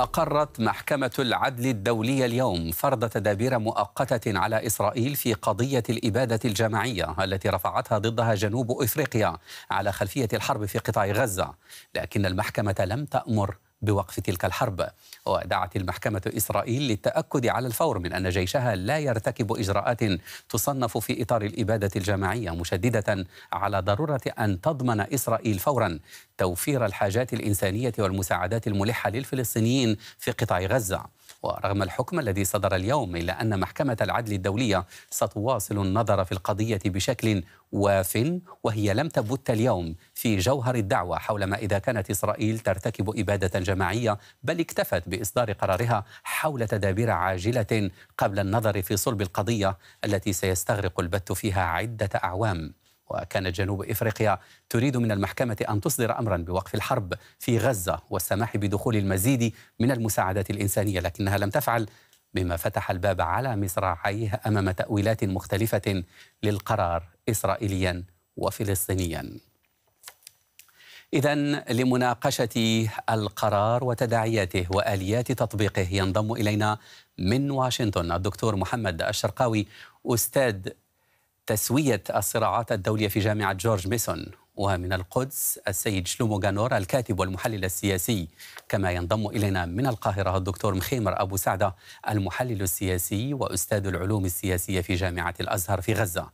أقرت محكمة العدل الدولية اليوم فرض تدابير مؤقتة على إسرائيل في قضية الإبادة الجماعية التي رفعتها ضدها جنوب إفريقيا على خلفية الحرب في قطاع غزة لكن المحكمة لم تأمر بوقف تلك الحرب ودعت المحكمة إسرائيل للتأكد على الفور من أن جيشها لا يرتكب إجراءات تصنف في إطار الإبادة الجماعية مشددة على ضرورة أن تضمن إسرائيل فورا توفير الحاجات الإنسانية والمساعدات الملحة للفلسطينيين في قطاع غزة ورغم الحكم الذي صدر اليوم إلا أن محكمة العدل الدولية ستواصل النظر في القضية بشكل واف وهي لم تبت اليوم في جوهر الدعوة حول ما إذا كانت إسرائيل ترتكب إبادة جماعية بل اكتفت بإصدار قرارها حول تدابير عاجلة قبل النظر في صلب القضية التي سيستغرق البت فيها عدة أعوام وكان جنوب افريقيا تريد من المحكمه ان تصدر امرا بوقف الحرب في غزه والسماح بدخول المزيد من المساعدات الانسانيه لكنها لم تفعل بما فتح الباب على مصراعيه امام تاويلات مختلفه للقرار اسرائيليا وفلسطينيا. إذا لمناقشة القرار وتداعياته وآليات تطبيقه ينضم إلينا من واشنطن الدكتور محمد الشرقاوي أستاذ تسوية الصراعات الدولية في جامعة جورج ميسون ومن القدس السيد شلومو غانور الكاتب والمحلل السياسي كما ينضم إلينا من القاهرة الدكتور مخيمر أبو سعدة المحلل السياسي وأستاذ العلوم السياسية في جامعة الأزهر في غزة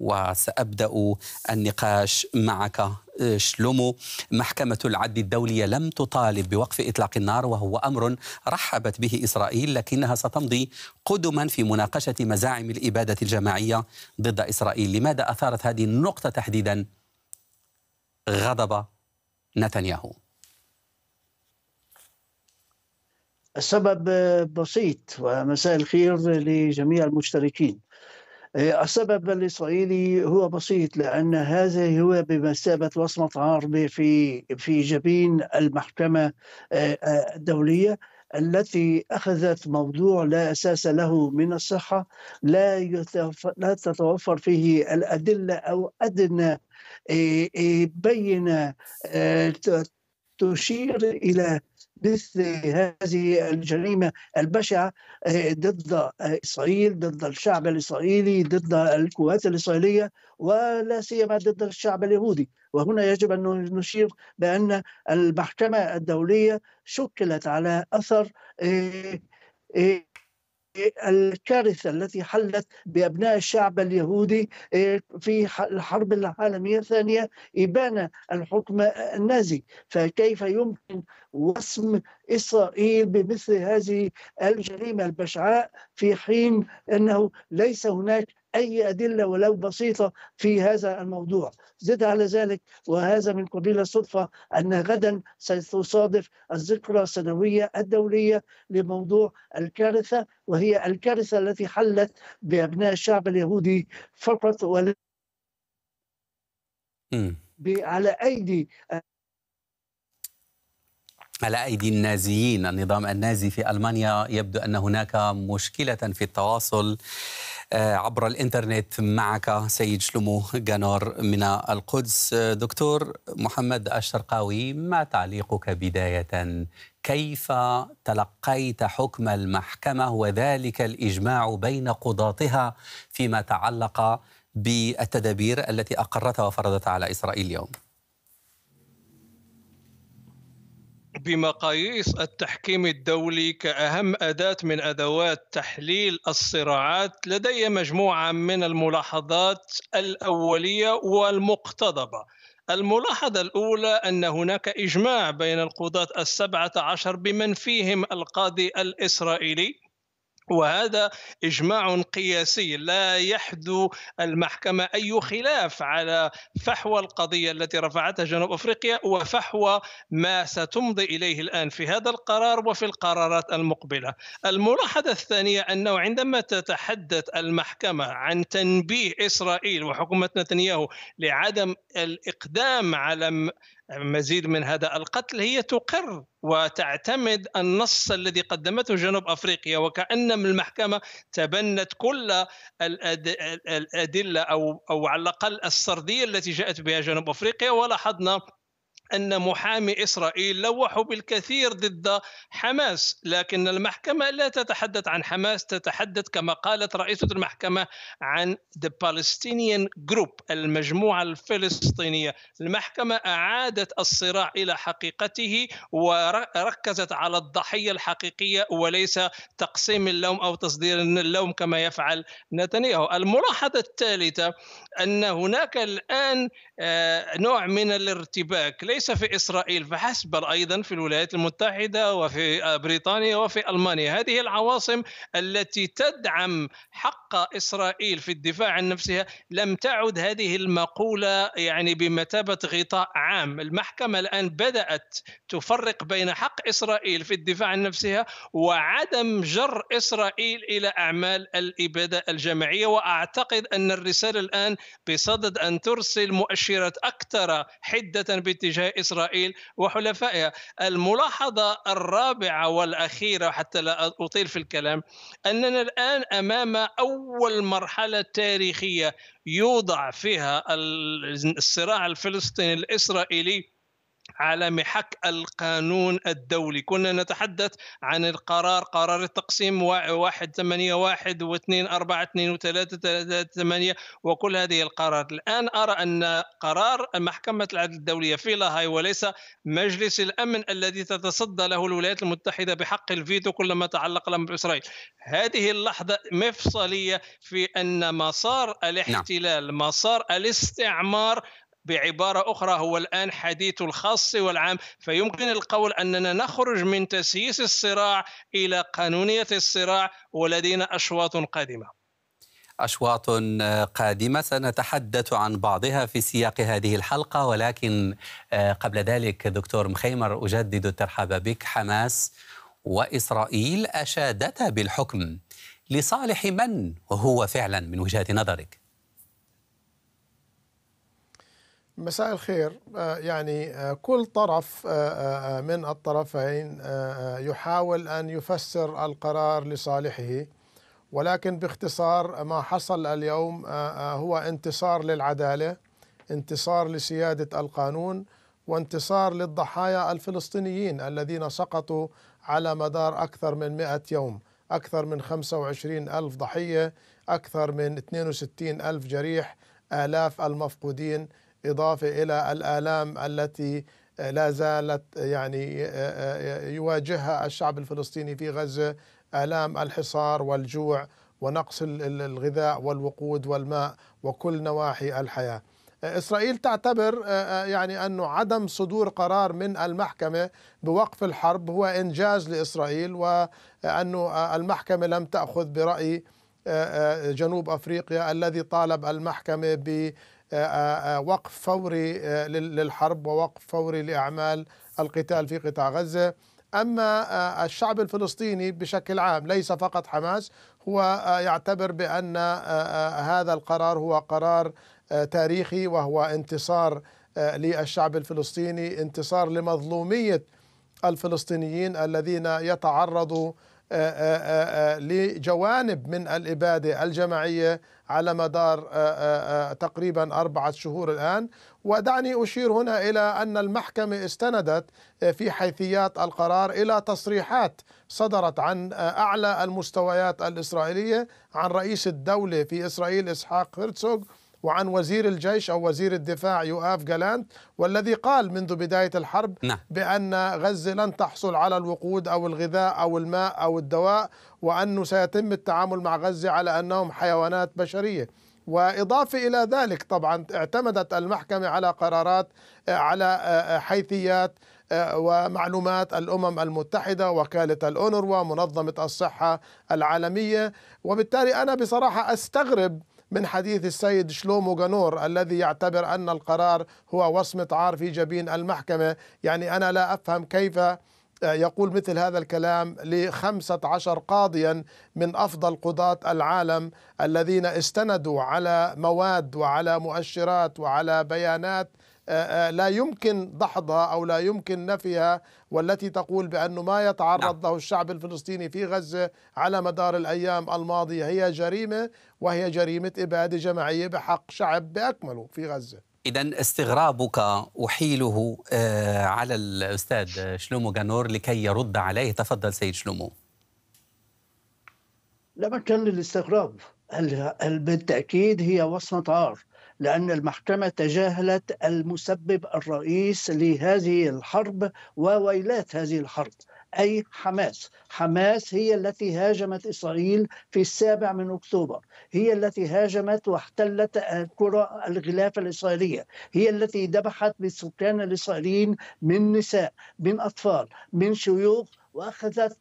وسأبدأ النقاش معك آه، شلومو محكمة العدل الدولية لم تطالب بوقف إطلاق النار وهو أمر رحبت به إسرائيل لكنها ستمضي قدما في مناقشة مزاعم الإبادة الجماعية ضد إسرائيل لماذا أثارت هذه النقطة تحديدا غضب نتنياهو السبب بسيط ومساء الخير لجميع المشتركين السبب الإسرائيلي هو بسيط لأن هذا هو بمثابة وصمة عار في في جبين المحكمة آه، آه، الدولية التي أخذت موضوع لا أساس له من الصحة لا, لا تتوفر فيه الأدلة أو أدنى آه، بينة تشير الى مثل هذه الجريمه البشعه آه، ضد آه، اسرائيل ضد الشعب الاسرائيلي ضد القوات الاسرائيليه ولا سيما ضد الشعب اليهودي وهنا يجب ان نشير بان المحكمه الدوليه شكلت على اثر آه، الكارثة التي حلت بأبناء الشعب اليهودي إيه، في الحرب العالمية الثانية ابان الحكم النازي فكيف يمكن وسم إسرائيل بمثل هذه الجريمة البشعاء في حين أنه ليس هناك أي أدلة ولو بسيطة في هذا الموضوع زد على ذلك وهذا من قبيل الصدفة أن غدا ستصادف الذكرى السنوية الدولية لموضوع الكارثة وهي الكارثة التي حلت بأبناء الشعب اليهودي فقط ولا على أيدي على أيدي النازيين النظام النازي في ألمانيا يبدو أن هناك مشكلة في التواصل آه، عبر الانترنت معك سيد شلومو جانور من القدس دكتور محمد الشرقاوي ما تعليقك بدايه كيف تلقيت حكم المحكمه وذلك الاجماع بين قضاتها فيما تعلق بالتدابير التي اقرتها وفرضتها على اسرائيل اليوم بمقاييس التحكيم الدولي كأهم أداة من أدوات تحليل الصراعات لدي مجموعة من الملاحظات الأولية والمقتضبة الملاحظة الأولى أن هناك إجماع بين القضاة السبعة عشر بمن فيهم القاضي الإسرائيلي وهذا اجماع قياسي لا يحدو المحكمه اي خلاف على فحوى القضيه التي رفعتها جنوب افريقيا وفحوى ما ستمضي اليه الان في هذا القرار وفي القرارات المقبله. الملاحظه الثانيه انه عندما تتحدث المحكمه عن تنبيه اسرائيل وحكومه نتنياهو لعدم الاقدام على مزيد من هذا القتل هي تقر وتعتمد النص الذي قدمته جنوب افريقيا وكان المحكمه تبنت كل الادله او او على الاقل السرديه التي جاءت بها جنوب افريقيا ولاحظنا أن محامي إسرائيل لوحوا بالكثير ضد حماس لكن المحكمة لا تتحدث عن حماس تتحدث كما قالت رئيسة المحكمة عن The Palestinian Group المجموعة الفلسطينية المحكمة أعادت الصراع إلى حقيقته وركزت على الضحية الحقيقية وليس تقسيم اللوم أو تصدير اللوم كما يفعل نتنياهو الملاحظة الثالثة أن هناك الآن آه، نوع من الارتباك وليس في اسرائيل فحسب بل ايضا في الولايات المتحده وفي آه، بريطانيا وفي المانيا، هذه العواصم التي تدعم حق اسرائيل في الدفاع عن نفسها لم تعد هذه المقوله يعني بمثابه غطاء عام، المحكمه الان بدات تفرق بين حق اسرائيل في الدفاع عن نفسها وعدم جر اسرائيل الى اعمال الاباده الجماعيه واعتقد ان الرساله الان بصدد ان ترسل مؤشرات اكثر حده باتجاه إسرائيل وحلفائها الملاحظة الرابعة والأخيرة حتى لا أطيل في الكلام أننا الآن أمام أول مرحلة تاريخية يوضع فيها الصراع الفلسطيني الإسرائيلي على محك القانون الدولي كنا نتحدث عن القرار قرار التقسيم 181 و242 و338 وكل هذه القرارات الآن أرى أن قرار محكمة العدل الدولية في لاهاي وليس مجلس الأمن الذي تتصدى له الولايات المتحدة بحق الفيتو كلما تعلق الأمر بإسرائيل هذه اللحظة مفصلية في أن مسار نعم. الاحتلال مسار الاستعمار بعبارة أخرى هو الآن حديث الخاص والعام فيمكن القول أننا نخرج من تسييس الصراع إلى قانونية الصراع ولدينا أشواط قادمة أشواط قادمة سنتحدث عن بعضها في سياق هذه الحلقة ولكن آه، قبل ذلك دكتور مخيمر أجدد الترحاب بك حماس وإسرائيل أشادتا بالحكم لصالح من وهو فعلا من وجهة نظرك؟ مساء الخير آه، يعني آه، كل طرف آه، من الطرفين يحاول ان يفسر القرار لصالحه ولكن باختصار ما حصل اليوم هو انتصار للعداله انتصار لسياده القانون وانتصار للضحايا الفلسطينيين الذين سقطوا على مدار اكثر من 100 يوم اكثر من 25 الف ضحيه اكثر من 62 الف جريح الاف المفقودين إضافة إلى الآلام التي آه، لا زالت آه، يعني آه، يواجهها الشعب الفلسطيني في غزة آلام الحصار والجوع ونقص الغذاء والوقود والماء وكل نواحي الحياه. اسرائيل تعتبر يعني انه عدم صدور قرار من المحكمه بوقف الحرب هو انجاز لاسرائيل وانه المحكمه لم تاخذ براي جنوب افريقيا الذي طالب المحكمه ب آه، آه، آه، وقف فوري للحرب ووقف فوري لأعمال القتال في قطاع غزة أما الشعب الفلسطيني بشكل عام ليس فقط حماس هو يعتبر بأن هذا القرار هو قرار تاريخي وهو انتصار للشعب الفلسطيني انتصار لمظلومية الفلسطينيين الذين يتعرضوا آه، آه، آه، لجوانب من الإبادة الجماعية على مدار تقريبا أربعة شهور الآن ودعني أشير هنا إلى أن المحكمة استندت في حيثيات القرار إلى تصريحات صدرت عن أعلى المستويات الإسرائيلية عن رئيس الدولة في إسرائيل إسحاق هرتسوغ وعن وزير الجيش أو وزير الدفاع يؤاف جالانت والذي قال منذ بداية الحرب نعم. بأن غزة لن تحصل على الوقود أو الغذاء أو الماء أو الدواء وأنه سيتم التعامل مع غزة على أنهم حيوانات بشرية وإضافة إلى ذلك طبعا اعتمدت المحكمة على قرارات على آه، حيثيات آه، ومعلومات الامم المتحده وكاله الاونروا ومنظمه الصحه العالميه وبالتالي انا بصراحه استغرب من حديث السيد شلومو جانور الذي يعتبر أن القرار هو وصمة عار في جبين المحكمة يعني أنا لا أفهم كيف آه، يقول مثل هذا الكلام لخمسة عشر قاضيا من أفضل قضاة العالم الذين استندوا على مواد وعلى مؤشرات وعلى بيانات آه، آه، لا يمكن دحضها أو لا يمكن نفيها والتي تقول بأنه ما يتعرض نعم. له الشعب الفلسطيني في غزة على مدار الأيام الماضية هي جريمة وهي جريمة إبادة جماعية بحق شعب بأكمله في غزة إذا استغرابك أحيله آه، على الأستاذ شلومو جانور لكي يرد عليه تفضل سيد شلومو لا مكان للاستغراب بالتأكيد هي وصمة عار لأن المحكمة تجاهلت المسبب الرئيس لهذه الحرب وويلات هذه الحرب أي حماس حماس هي التي هاجمت إسرائيل في السابع من أكتوبر هي التي هاجمت واحتلت كرة الغلاف الإسرائيلية هي التي ذبحت بالسكان الإسرائيليين من نساء من أطفال من شيوخ وأخذت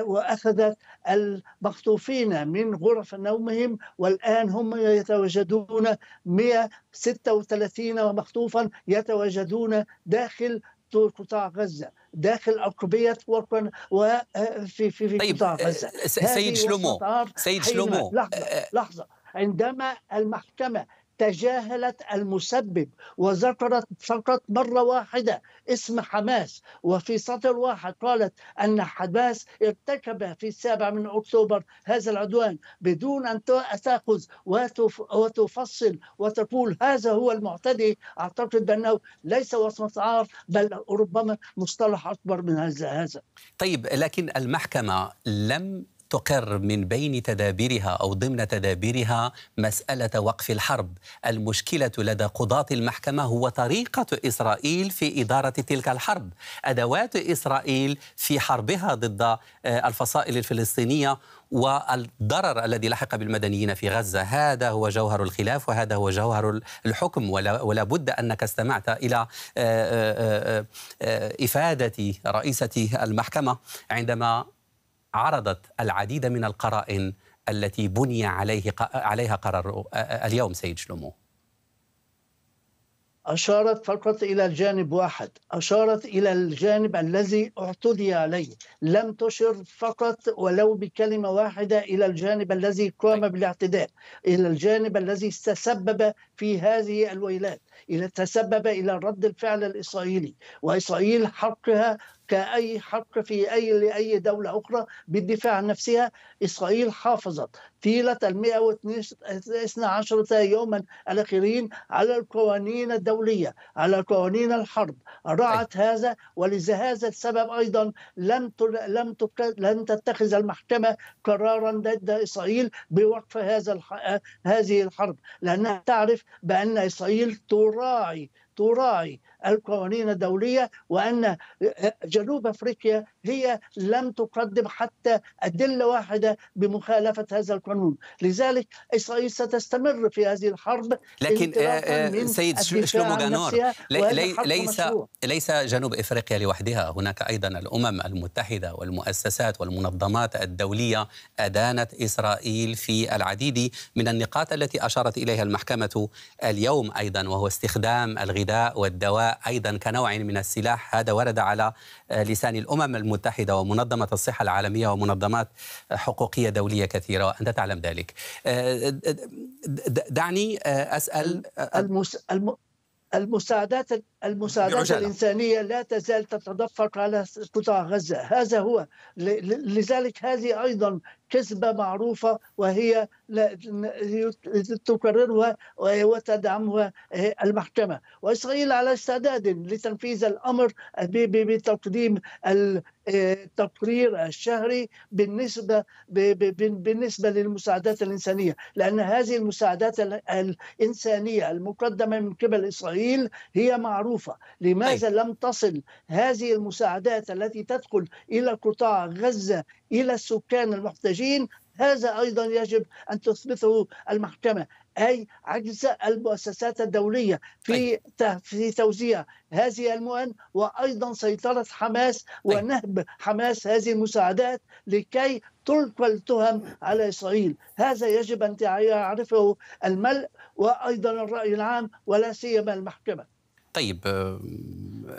واخذت المخطوفين من غرف نومهم والان هم يتواجدون 136 مخطوفا يتواجدون داخل قطاع غزه داخل أقبية وفي في في طيب قطاع آه، غزه سيد شلومو سيد شلومو لحظه آه، آه. لحظه عندما المحكمه تجاهلت المسبب وذكرت فقط مرة واحدة اسم حماس وفي سطر واحد قالت أن حماس ارتكب في السابع من أكتوبر هذا العدوان بدون أن تأخذ وتفصل وتقول هذا هو المعتدي أعتقد بأنه ليس وصمة عار بل ربما مصطلح أكبر من هذا هذا طيب لكن المحكمة لم تقر من بين تدابيرها أو ضمن تدابيرها مسألة وقف الحرب المشكلة لدى قضاة المحكمة هو طريقة إسرائيل في إدارة تلك الحرب أدوات إسرائيل في حربها ضد آه، الفصائل الفلسطينية والضرر الذي لحق بالمدنيين في غزة هذا هو جوهر الخلاف وهذا هو جوهر الحكم ولا, بد أنك استمعت إلى آه، آه، إفادة رئيسة المحكمة عندما عرضت العديد من القرائن التي بني عليه عليها قرار اليوم سيد شلومو أشارت فقط إلى جانب واحد أشارت إلى الجانب الذي اعتدي عليه لم تشر فقط ولو بكلمة واحدة إلى الجانب الذي قام طيب. بالاعتداء إلى الجانب الذي تسبب في هذه الويلات إلى تسبب إلى رد الفعل الإسرائيلي وإسرائيل حقها كأي حرب في أي لأي دولة أخرى بالدفاع عن نفسها إسرائيل حافظت طيلة المئة واثنى عشرة يوما الأخيرين على القوانين الدولية على قوانين الحرب رعت أيوة. هذا ولذا هذا السبب أيضا لم لم لن تتخذ المحكمة قرارا ضد إسرائيل بوقف هذا هذه الحرب لأنها تعرف بأن إسرائيل تراعي تراعي القوانين الدولية وأن جنوب أفريقيا هي لم تقدم حتى أدلة واحدة بمخالفة هذا القانون لذلك إسرائيل ستستمر في هذه الحرب لكن آه, آه، سيد شلومو جانور لي ليس ليس جنوب إفريقيا لوحدها هناك أيضا الأمم المتحدة والمؤسسات والمنظمات الدولية أدانت إسرائيل في العديد من النقاط التي أشارت إليها المحكمة اليوم أيضا وهو استخدام الغذاء والدواء ايضا كنوع من السلاح هذا ورد على آه، لسان الامم المتحده ومنظمه الصحه العالميه ومنظمات حقوقيه دوليه كثيره وانت تعلم ذلك. آه، دعني آه، اسال المس... الم... المساعدات المساعدات الإنسانية لا تزال تتدفق على قطاع غزة هذا هو لذلك هذه أيضا كذبة معروفة وهي تكررها وتدعمها المحكمة وإسرائيل على استعداد لتنفيذ الأمر بتقديم التقرير الشهري بالنسبة بالنسبة للمساعدات الإنسانية لأن هذه المساعدات الإنسانية المقدمة من قبل إسرائيل هي معروفة معروفة لماذا طيب. لم تصل هذه المساعدات التي تدخل إلى قطاع غزة إلى السكان المحتاجين هذا أيضا يجب أن تثبته المحكمة أي عجز المؤسسات الدولية في طيب. في توزيع هذه المؤن وأيضا سيطرة حماس طيب. ونهب حماس هذه المساعدات لكي تلقى التهم على إسرائيل هذا يجب أن يعرفه الملء وأيضا الرأي العام ولا سيما المحكمة طيب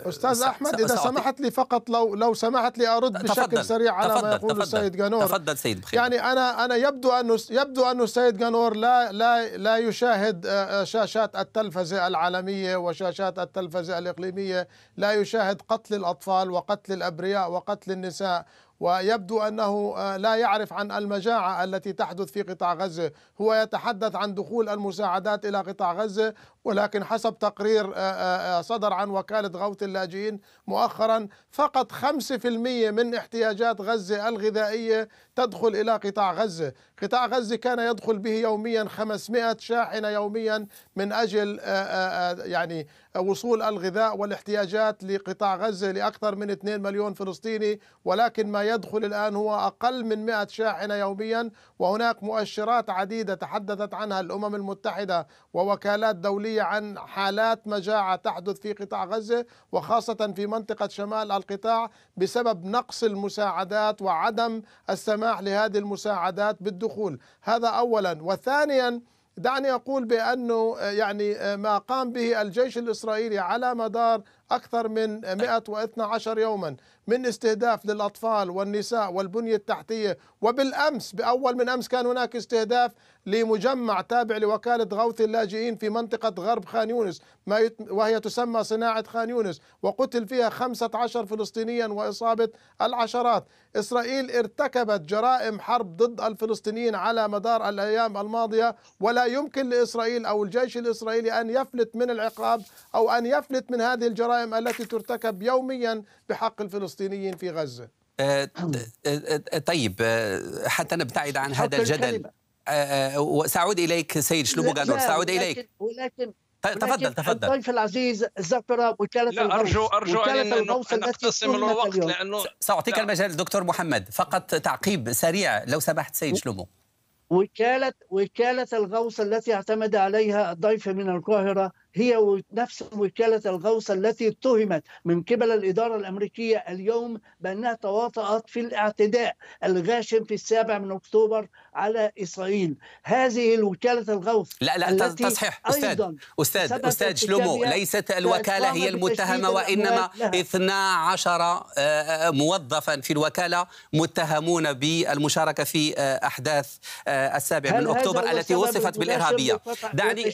استاذ احمد اذا سمحت لي فقط لو لو سمحت لي ارد تفضل بشكل سريع على تفضل ما يقول تفضل السيد جانور تفضل سيد بخير يعني انا انا يبدو انه يبدو انه السيد جانور لا لا لا يشاهد آه، آه، شاشات التلفزه العالميه وشاشات التلفزه الاقليميه لا يشاهد قتل الاطفال وقتل الابرياء وقتل النساء ويبدو انه آه، لا يعرف عن المجاعه التي تحدث في قطاع غزه، هو يتحدث عن دخول المساعدات الى قطاع غزه ولكن حسب تقرير آه، آه، صدر عن وكاله غوث اللاجئين مؤخرا فقط 5% من احتياجات غزه الغذائيه تدخل الى قطاع غزه، قطاع غزه كان يدخل به يوميا 500 شاحنه يوميا من اجل يعني وصول الغذاء والاحتياجات لقطاع غزة لأكثر من 2 مليون فلسطيني ولكن ما يدخل الآن هو أقل من 100 شاحنة يوميا وهناك مؤشرات عديدة تحدثت عنها الأمم المتحدة ووكالات دولية عن حالات مجاعة تحدث في قطاع غزة وخاصة في منطقة شمال القطاع بسبب نقص المساعدات وعدم السماح لهذه المساعدات بالدخول هذا أولا وثانيا دعني أقول بأنه آه، يعني آه، ما قام به الجيش الإسرائيلي على مدار أكثر من 112 يوما من استهداف للأطفال والنساء والبنية التحتية وبالأمس بأول من أمس كان هناك استهداف لمجمع تابع لوكالة غوث اللاجئين في منطقة غرب خان يونس ما يت... وهي تسمى صناعة خان يونس وقتل فيها 15 فلسطينيا وإصابة العشرات إسرائيل ارتكبت جرائم حرب ضد الفلسطينيين على مدار الأيام الماضية ولا يمكن لإسرائيل أو الجيش الإسرائيلي أن يفلت من العقاب أو أن يفلت من هذه الجرائم التي ترتكب يوميا بحق الفلسطينيين في غزة آه، آه، آه، طيب حتى نبتعد عن هذا الجدل آه، آه، سأعود إليك سيد شلومو جادور سأعود إليك ولكن تفضل تفضل الضيف العزيز ذكر وكاله لا ارجو ارجو ان نقتسم الوقت لانه ساعطيك لا. المجال دكتور محمد فقط تعقيب سريع لو سمحت سيد شلومو وكاله وكاله الغوص التي اعتمد عليها الضيف من القاهره هي نفس وكالة الغوص التي اتهمت من قبل الإدارة الأمريكية اليوم بأنها تواطأت في الاعتداء الغاشم في السابع من أكتوبر على إسرائيل هذه وكالة الغوص لا لا تصحيح أستاذ أستاذ أستاذ شلومو ليست الوكالة هي المتهمة وإنما 12 آه، آه، موظفا في الوكالة متهمون بالمشاركة في آه، أحداث السابع من أكتوبر التي وصفت بالإرهابية دعني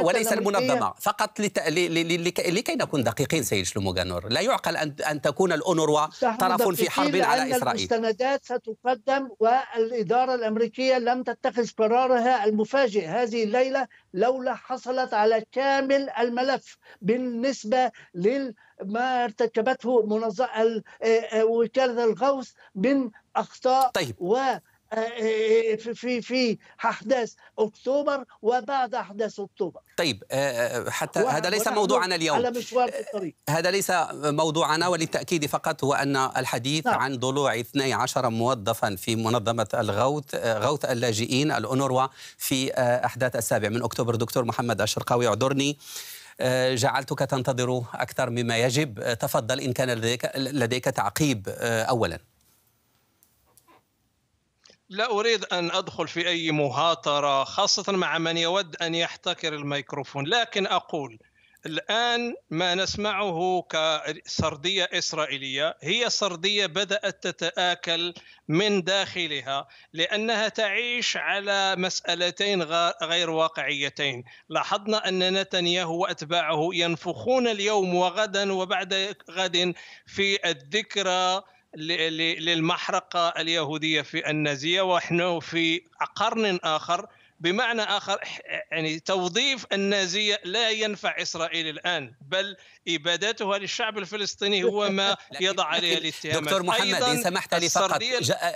وليس المن... منظمه فقط لكي, لكي نكون دقيقين سيد شلوموغانور لا يعقل ان ان تكون الاونروا طرف في حرب على اسرائيل المستندات ستقدم والاداره الامريكيه لم تتخذ قرارها المفاجئ هذه الليله لولا حصلت على كامل الملف بالنسبه لل ما ارتكبته منظمه آه، آه، وكاله الغوث من اخطاء طيب. و في في احداث اكتوبر وبعد احداث اكتوبر طيب آه، آه، حتى هذا ليس موضوعنا اليوم على مشوار الطريق آه، هذا ليس موضوعنا وللتاكيد فقط هو ان الحديث نعم. عن ضلوع 12 موظفا في منظمه الغوث غوث اللاجئين الأونروا في احداث السابع من اكتوبر دكتور محمد الشرقاوي اعذرني جعلتك تنتظر اكثر مما يجب تفضل ان كان لديك, لديك تعقيب اولا لا اريد ان ادخل في اي مهاتره خاصه مع من يود ان يحتكر الميكروفون لكن اقول الان ما نسمعه كسرديه اسرائيليه هي سرديه بدات تتاكل من داخلها لانها تعيش على مسالتين غير واقعيتين لاحظنا ان نتنياهو واتباعه ينفخون اليوم وغدا وبعد غد في الذكرى للمحرقه اليهوديه في النازيه ونحن في قرن اخر بمعنى اخر يعني توظيف النازيه لا ينفع اسرائيل الان بل ابادتها للشعب الفلسطيني هو ما يضع عليها الاتهامات دكتور محمد ان سمحت لي فقط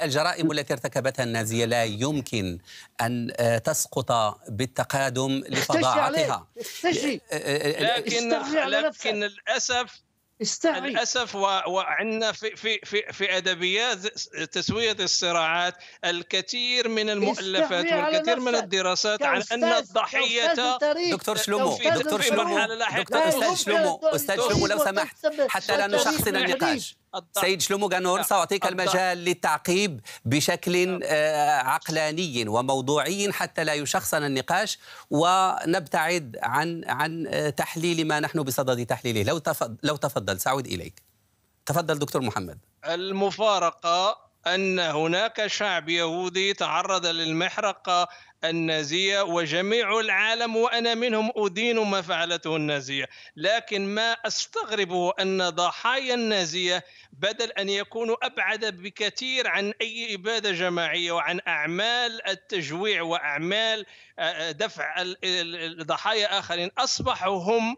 الجرائم التي ارتكبتها النازيه لا يمكن ان آه، تسقط بالتقادم لفظاعتها آه، آه، لكن لكن للاسف استعي للاسف وعندنا في في في في ادبيات تسويه الصراعات الكثير من المؤلفات والكثير من الدراسات عن ان الضحيه دكتور شلومو دكتور شلومو دكتور استاذ شلومو استاذ شلومو لو سمحت حتى لا نشخصن النقاش سيد شلومو جانور نعم. سأعطيك المجال للتعقيب بشكل نعم. آه، عقلاني وموضوعي حتى لا يشخصن النقاش ونبتعد عن عن آه، تحليل ما نحن بصدد تحليله لو لو تفضل سأعود إليك تفضل دكتور محمد المفارقة ان هناك شعب يهودي تعرض للمحرقه النازيه وجميع العالم وانا منهم ادين ما فعلته النازيه، لكن ما استغربه ان ضحايا النازيه بدل ان يكونوا ابعد بكثير عن اي اباده جماعيه وعن اعمال التجويع واعمال آه، آه، دفع الضحايا اخرين اصبحوا هم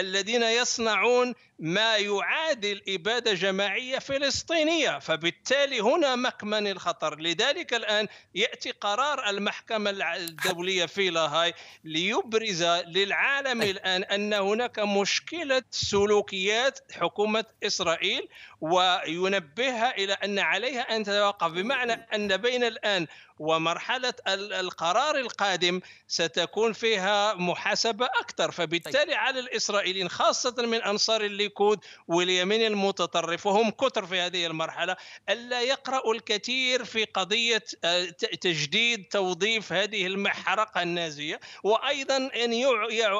الذين يصنعون ما يعادل إبادة جماعية فلسطينية فبالتالي هنا مكمن الخطر لذلك الآن يأتي قرار المحكمة الدولية في لاهاي ليبرز للعالم الآن أن هناك مشكلة سلوكيات حكومة إسرائيل وينبهها إلى أن عليها أن تتوقف بمعنى أن بين الآن ومرحله القرار القادم ستكون فيها محاسبه اكثر فبالتالي طيب. على الاسرائيليين خاصه من انصار الليكود واليمين المتطرف وهم كثر في هذه المرحله الا يقراوا الكثير في قضيه آه، تجديد توظيف هذه المحرقه النازيه وايضا ان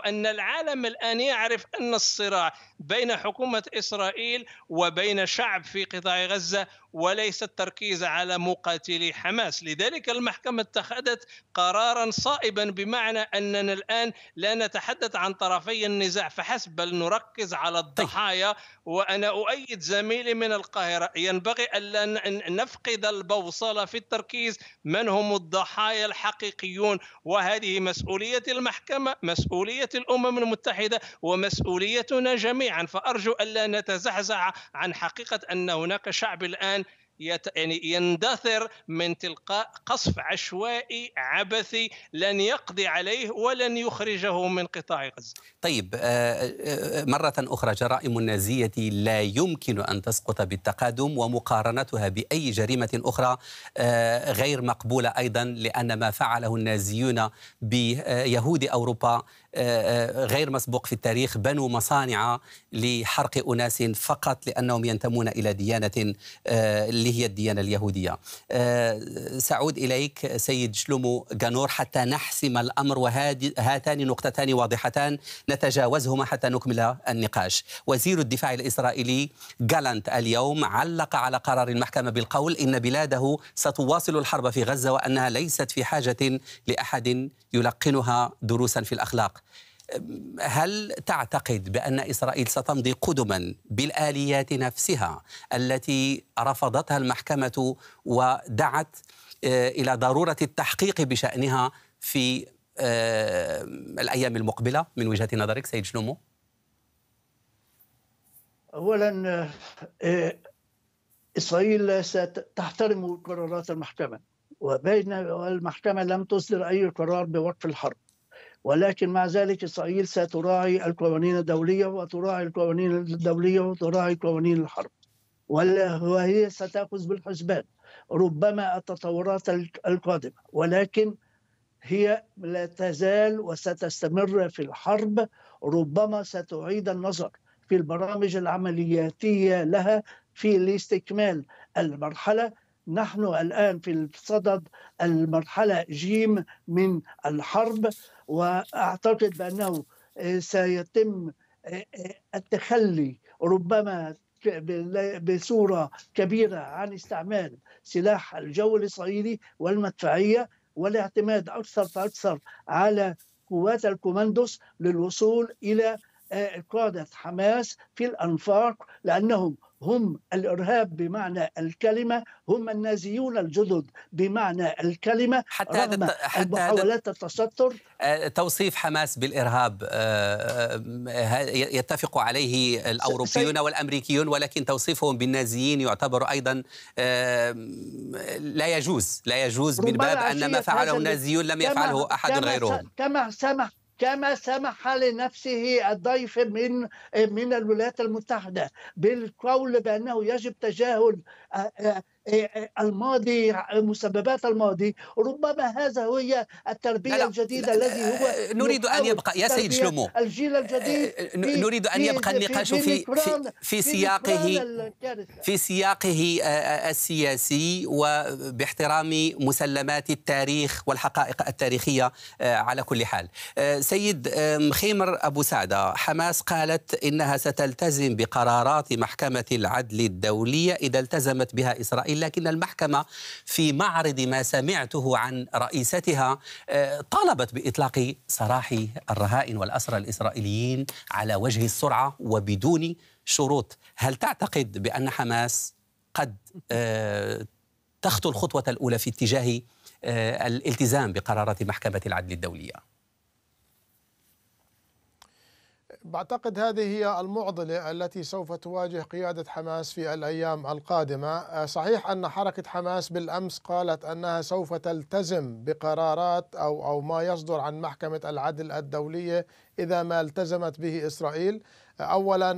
ان العالم الان يعرف ان الصراع بين حكومه اسرائيل وبين شعب في قطاع غزه وليس التركيز على مقاتلي حماس لذلك المحكمة اتخذت قرارا صائبا بمعنى أننا الآن لا نتحدث عن طرفي النزاع فحسب بل نركز على طيب. الضحايا وأنا أؤيد زميلي من القاهرة ينبغي ألا نفقد البوصلة في التركيز من هم الضحايا الحقيقيون وهذه مسؤولية المحكمة مسؤولية الأمم المتحدة ومسؤوليتنا جميعا فأرجو ألا نتزحزح عن حقيقة أن هناك شعب الآن يت... يعني يندثر من تلقاء قصف عشوائي عبثي لن يقضي عليه ولن يخرجه من قطاع غزه. طيب آه، آه، آه، مره اخرى جرائم النازيه لا يمكن ان تسقط بالتقادم ومقارنتها باي جريمه اخرى غير مقبوله ايضا لان ما فعله النازيون بيهود اوروبا آه، آه، غير مسبوق في التاريخ بنوا مصانع لحرق أناس فقط لأنهم ينتمون إلى ديانة آه، اللي هي الديانة اليهودية سأعود إليك سيد شلومو جانور حتى نحسم الأمر وهاتان نقطتان واضحتان نتجاوزهما حتى نكمل النقاش وزير الدفاع الإسرائيلي جالانت اليوم علق على قرار المحكمة بالقول إن بلاده ستواصل الحرب في غزة وأنها ليست في حاجة لأحد يلقنها دروسا في الأخلاق هل تعتقد بان اسرائيل ستمضي قدما بالاليات نفسها التي رفضتها المحكمه ودعت آه، الى ضروره التحقيق بشانها في آه، الايام المقبله من وجهه نظرك سيد شلومو؟ اولا آه، اسرائيل ستحترم قرارات المحكمه وبين المحكمه لم تصدر اي قرار بوقف الحرب ولكن مع ذلك إسرائيل ستراعي القوانين الدولية وتراعي القوانين الدولية وتراعي قوانين الحرب وهي ستأخذ بالحسبان ربما التطورات القادمة ولكن هي لا تزال وستستمر في الحرب ربما ستعيد النظر في البرامج العملياتية لها في لاستكمال المرحلة نحن الآن في صدد المرحلة جيم من الحرب واعتقد بانه سيتم آه، آه، التخلي ربما بصوره كبيره عن استعمال سلاح الجو الاسرائيلي والمدفعيه والاعتماد اكثر فاكثر على قوات الكوماندوس للوصول الى آه، قادة حماس في الأنفاق لأنهم هم الارهاب بمعنى الكلمه هم النازيون الجدد بمعنى الكلمه حتى رغم حتى محاولات التستر آه، توصيف حماس بالارهاب آه، آه، يتفق عليه الاوروبيون والامريكيون ولكن توصيفهم بالنازيين يعتبر ايضا لا يجوز لا يجوز من باب ان ما فعله النازيون لم يفعله احد غيرهم كما سمح كما سمح لنفسه الضيف من من الولايات المتحده بالقول بانه يجب تجاهل آه، آه، الماضي مسببات الماضي ربما هذا هي التربيه لا لا الجديده لا الذي هو آه، آه، نريد ان يبقى يا سيد شلومو الجيل آه، الجديد نريد ان يبقى النقاش في في, في, سياقه في سياقه السياسي وباحترام مسلمات التاريخ والحقائق التاريخيه على كل حال سيد مخيمر ابو سعده حماس قالت انها ستلتزم بقرارات محكمه العدل الدوليه اذا التزمت بها اسرائيل لكن المحكمة في معرض ما سمعته عن رئيستها آه، طالبت بإطلاق سراح الرهائن والأسرى الإسرائيليين على وجه السرعة وبدون شروط هل تعتقد بأن حماس قد آه، تخطو الخطوة الأولى في اتجاه آه، الالتزام بقرارات محكمة العدل الدولية بعتقد هذه هي المعضلة التي سوف تواجه قيادة حماس في الأيام القادمة آه، صحيح أن حركة حماس بالأمس قالت أنها سوف تلتزم بقرارات أو, أو ما يصدر عن محكمة العدل الدولية إذا ما التزمت به إسرائيل آه، أولا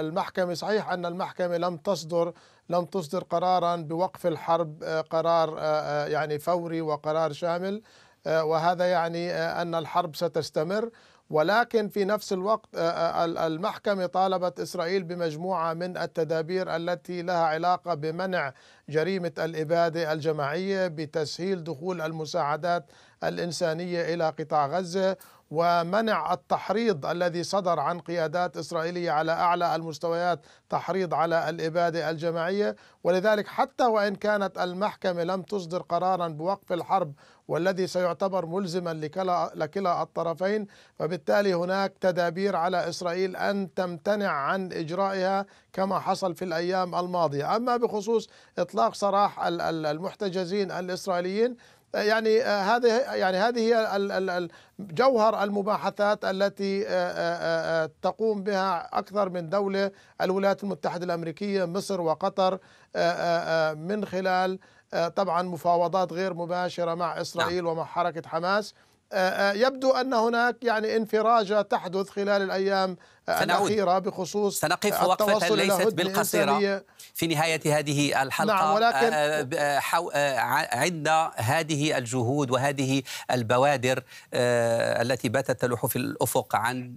المحكمة صحيح أن المحكمة لم تصدر لم تصدر قرارا بوقف الحرب آه، قرار يعني فوري وقرار شامل وهذا يعني أن الحرب ستستمر ولكن في نفس الوقت آه، آه، المحكمة طالبت إسرائيل بمجموعة من التدابير التي لها علاقة بمنع جريمة الإبادة الجماعية بتسهيل دخول المساعدات الإنسانية إلى قطاع غزة ومنع التحريض الذي صدر عن قيادات إسرائيلية على أعلى المستويات تحريض على الإبادة الجماعية ولذلك حتى وإن كانت المحكمة لم تصدر قرارا بوقف الحرب والذي سيعتبر ملزما لكلا, لكلا الطرفين فبالتالي هناك تدابير على إسرائيل أن تمتنع عن إجرائها كما حصل في الأيام الماضية أما بخصوص إطلاق سراح المحتجزين الإسرائيليين يعني آه، هذه يعني هذه هي جوهر المباحثات التي آه، آه، تقوم بها اكثر من دوله الولايات المتحده الامريكيه مصر وقطر من خلال طبعا مفاوضات غير مباشره مع نعم. اسرائيل نعم. ومع حركه حماس آه، آه، يبدو ان هناك يعني انفراجه تحدث خلال الايام سنعود. الاخيره بخصوص سنقف وقفه ليست بالقصيره في نهايه هذه الحلقه نعم ولكن آه، عند هذه الجهود وهذه البوادر التي باتت تلوح في الافق عن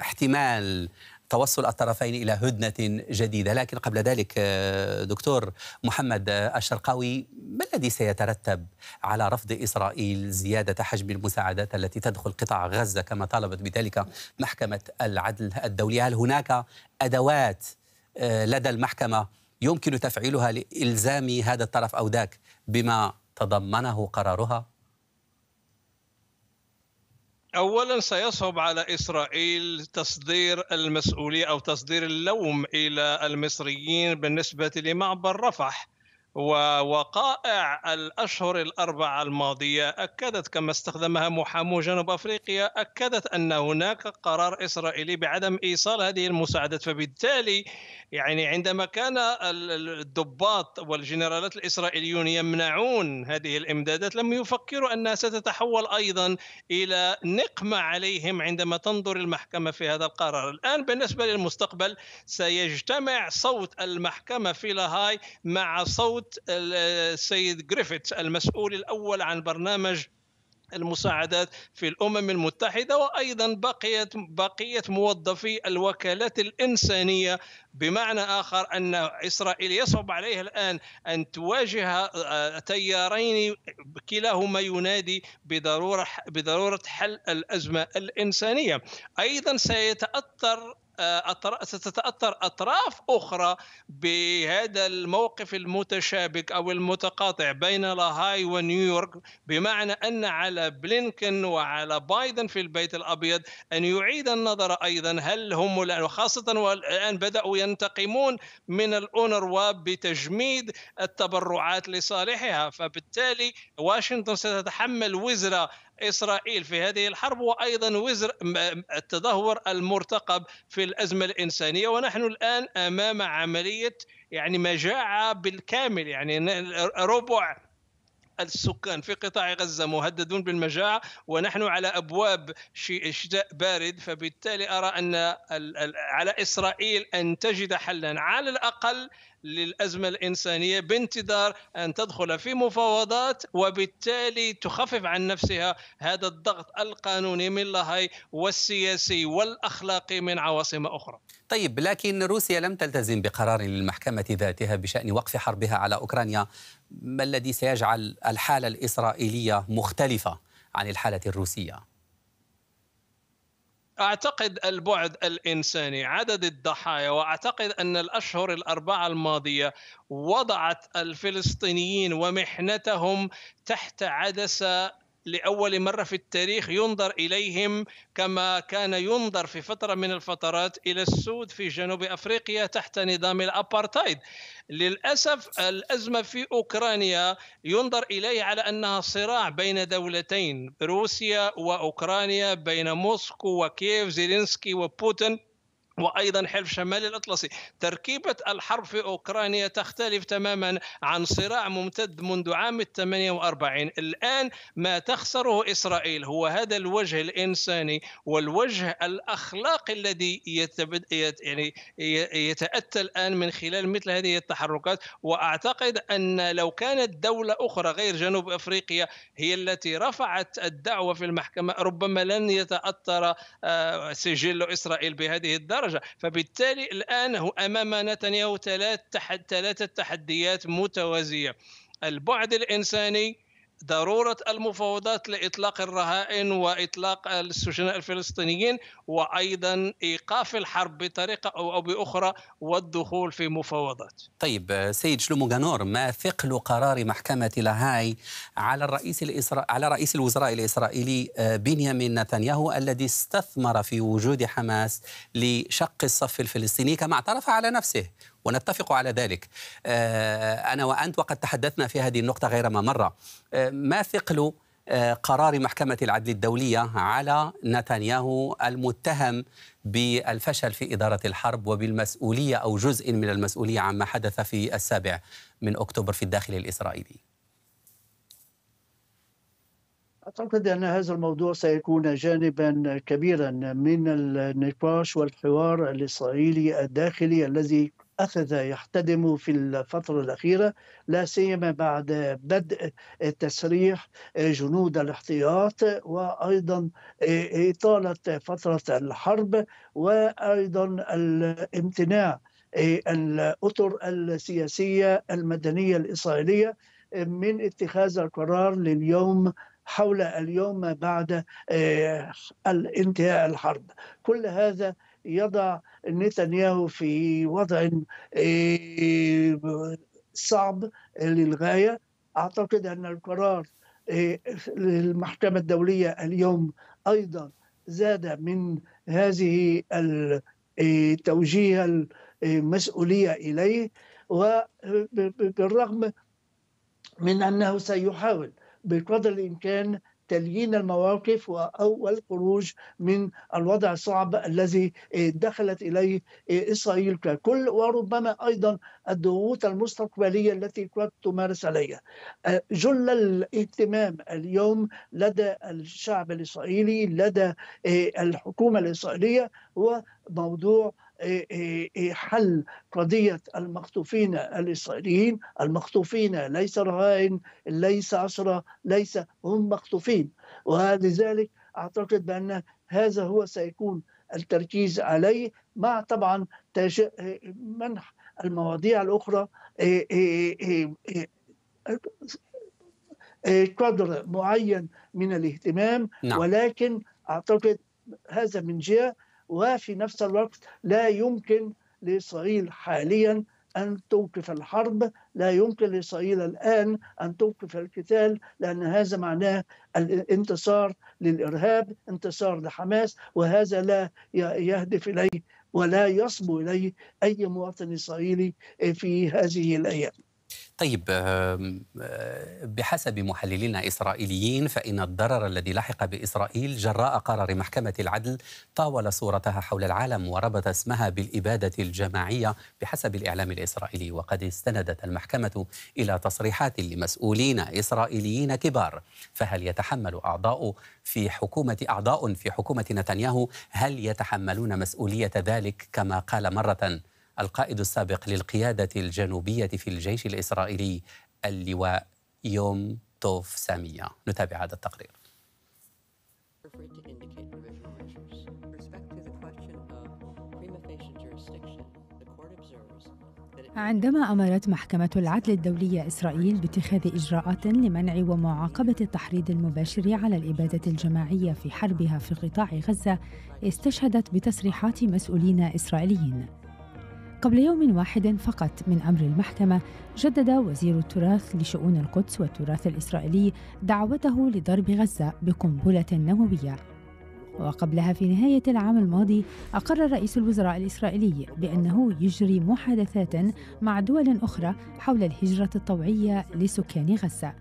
احتمال توصل الطرفين إلى هدنة جديدة لكن قبل ذلك آه، دكتور محمد الشرقاوي ما الذي سيترتب على رفض إسرائيل زيادة حجم المساعدات التي تدخل قطاع غزة كما طالبت بذلك محكمة العدل الدوليه هل هناك أدوات آه، لدى المحكمة يمكن تفعيلها لإلزام هذا الطرف أو ذاك بما تضمنه قرارها؟ اولا سيصعب على اسرائيل تصدير المسؤوليه او تصدير اللوم الى المصريين بالنسبه لمعبر رفح ووقائع الاشهر الاربعه الماضيه اكدت كما استخدمها محامو جنوب افريقيا اكدت ان هناك قرار اسرائيلي بعدم ايصال هذه المساعدات فبالتالي يعني عندما كان الضباط والجنرالات الإسرائيليون يمنعون هذه الإمدادات لم يفكروا أنها ستتحول أيضا إلى نقمة عليهم عندما تنظر المحكمة في هذا القرار الآن بالنسبة للمستقبل سيجتمع صوت المحكمة في لاهاي مع صوت السيد جريفيتس المسؤول الأول عن برنامج المساعدات في الامم المتحده وايضا بقيت بقيه موظفي الوكالات الانسانيه بمعنى اخر ان اسرائيل يصعب عليها الان ان تواجه آه، تيارين كلاهما ينادي بضروره بضروره حل الازمه الانسانيه ايضا سيتاثر آه، ستتاثر اطراف اخرى بهذا الموقف المتشابك او المتقاطع بين لاهاي ونيويورك بمعنى ان على بلينكن وعلى بايدن في البيت الابيض ان يعيد النظر ايضا هل هم الان وخاصه والان بداوا ينتقمون من الاونروا بتجميد التبرعات لصالحها فبالتالي واشنطن ستتحمل وزره إسرائيل في هذه الحرب وأيضا وزر التدهور المرتقب في الأزمة الإنسانية ونحن الآن أمام عملية يعني مجاعة بالكامل يعني ربع السكان في قطاع غزة مهددون بالمجاعة ونحن على أبواب شتاء بارد فبالتالي أرى أن على إسرائيل أن تجد حلا على الأقل للازمه الانسانيه بانتظار ان تدخل في مفاوضات وبالتالي تخفف عن نفسها هذا الضغط القانوني من لاهاي والسياسي والاخلاقي من عواصم اخرى. طيب لكن روسيا لم تلتزم بقرار للمحكمه ذاتها بشان وقف حربها على اوكرانيا، ما الذي سيجعل الحاله الاسرائيليه مختلفه عن الحاله الروسيه؟ اعتقد البعد الانساني عدد الضحايا واعتقد ان الاشهر الاربعه الماضيه وضعت الفلسطينيين ومحنتهم تحت عدسه لاول مره في التاريخ ينظر اليهم كما كان ينظر في فتره من الفترات الى السود في جنوب افريقيا تحت نظام الابارتايد للاسف الازمه في اوكرانيا ينظر اليه على انها صراع بين دولتين روسيا واوكرانيا بين موسكو وكييف زيلينسكي وبوتين وايضا حلف شمال الاطلسي تركيبه الحرب في اوكرانيا تختلف تماما عن صراع ممتد منذ عام 48 الان ما تخسره اسرائيل هو هذا الوجه الانساني والوجه الاخلاقي الذي يتبد يعني يتاتى الان من خلال مثل هذه التحركات واعتقد ان لو كانت دوله اخرى غير جنوب افريقيا هي التي رفعت الدعوه في المحكمه ربما لن يتاثر آه، سجل اسرائيل بهذه الدرجه الدرجه فبالتالي الان هو امام نتنياهو ثلاث تحد ثلاثه تحديات متوازيه البعد الانساني ضروره المفاوضات لاطلاق الرهائن واطلاق السجناء الفلسطينيين وايضا ايقاف الحرب بطريقه او باخرى والدخول في مفاوضات. طيب سيد شلومو غانور ما ثقل قرار محكمه لاهاي على الرئيس الإسرا... على رئيس الوزراء الاسرائيلي آه، بنيامين نتنياهو الذي استثمر في وجود حماس لشق الصف الفلسطيني كما اعترف على نفسه ونتفق على ذلك آه، أنا وأنت وقد تحدثنا في هذه النقطة غير ما مرة آه، ما ثقل آه، قرار محكمة العدل الدولية على نتنياهو المتهم بالفشل في إدارة الحرب وبالمسؤولية أو جزء من المسؤولية عما حدث في السابع من أكتوبر في الداخل الإسرائيلي أعتقد أن هذا الموضوع سيكون جانبا كبيرا من النقاش والحوار الإسرائيلي الداخلي الذي أخذ يحتدم في الفترة الأخيرة لا سيما بعد بدء تسريح آه، جنود الاحتياط وأيضا آه، إطالة فترة الحرب وأيضا الامتناع آه، الأطر السياسية المدنية الإسرائيلية من اتخاذ القرار لليوم حول اليوم بعد انتهاء الحرب كل هذا يضع نتنياهو في وضع إيه، صعب للغايه اعتقد ان القرار إيه، للمحكمه الدوليه اليوم ايضا زاد من هذه إيه، توجيه المسؤوليه اليه وبالرغم من انه سيحاول بقدر الامكان تليين المواقف او الخروج من الوضع الصعب الذي آه، دخلت اليه آه، اسرائيل ككل وربما ايضا الضغوط المستقبليه التي قد تمارس عليها. آه، جل الاهتمام اليوم لدى الشعب الاسرائيلي لدى الحكومه الاسرائيليه هو موضوع إيه، إيه، إيه، حل قضية المخطوفين الإسرائيليين المخطوفين ليس رهائن ليس عشرة ليس هم مخطوفين ولذلك أعتقد بأن هذا هو سيكون التركيز عليه مع طبعا منح المواضيع الأخرى قدر معين من الاهتمام نعم. ولكن أعتقد هذا من جهة وفي نفس الوقت لا يمكن لإسرائيل حاليا أن توقف الحرب لا يمكن لإسرائيل الآن أن توقف القتال لأن هذا معناه الانتصار للإرهاب انتصار لحماس وهذا لا يهدف إليه ولا يصبو إليه أي مواطن إسرائيلي في هذه الأيام طيب آه، بحسب محللين إسرائيليين فإن الضرر الذي لحق بإسرائيل جراء قرار محكمة العدل طاول صورتها حول العالم وربط اسمها بالإبادة الجماعية بحسب الإعلام الإسرائيلي وقد استندت المحكمة إلى تصريحات لمسؤولين إسرائيليين كبار فهل يتحمل أعضاء في حكومة أعضاء في حكومة نتنياهو هل يتحملون مسؤولية ذلك كما قال مرة القائد السابق للقيادة الجنوبية في الجيش الإسرائيلي اللواء يوم توف سامية نتابع هذا التقرير عندما أمرت محكمة العدل الدولية إسرائيل باتخاذ إجراءات لمنع ومعاقبة التحريض المباشر على الإبادة الجماعية في حربها في قطاع غزة، استشهدت بتصريحات مسؤولين إسرائيليين. قبل يوم واحد فقط من امر المحكمه جدد وزير التراث لشؤون القدس والتراث الاسرائيلي دعوته لضرب غزه بقنبله نوويه وقبلها في نهاية العام الماضي أقر رئيس الوزراء الإسرائيلي بأنه يجري محادثات مع دول أخرى حول الهجرة الطوعية لسكان غزة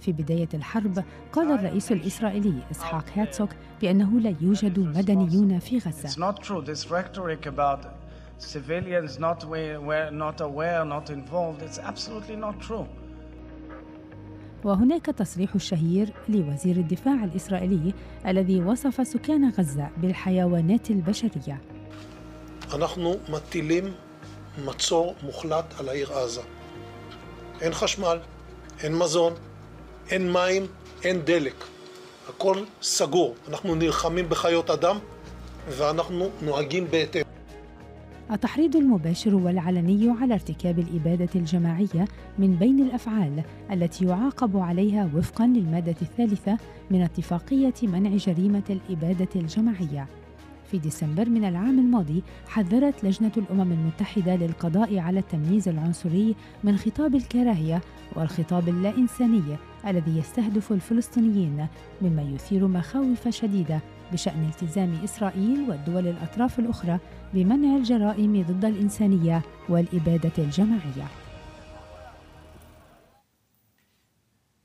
في بداية الحرب قال الرئيس الإسرائيلي إسحاق هاتسوك بأنه لا يوجد مدنيون في غزة civilians not were not aware, not involved. It's absolutely not true. وهناك تصريح شهير لوزير الدفاع الإسرائيلي الذي وصف سكان غزة بالحيوانات البشرية نحن מטילים מצור مخلط على העיר غزة אין חשמל, אין מזון, אין מים, אין דלק. הכל סגור. אנחנו נלחמים בחיות אדם ואנחנו נוהגים בהתאם. التحريض المباشر والعلني على ارتكاب الإبادة الجماعية من بين الأفعال التي يعاقب عليها وفقا للمادة الثالثة من اتفاقية منع جريمة الإبادة الجماعية في ديسمبر من العام الماضي حذرت لجنة الأمم المتحدة للقضاء على التمييز العنصري من خطاب الكراهية والخطاب اللا إنساني الذي يستهدف الفلسطينيين مما يثير مخاوف شديدة بشأن التزام إسرائيل والدول الأطراف الأخرى بمنع الجرائم ضد الإنسانية والإبادة الجماعية.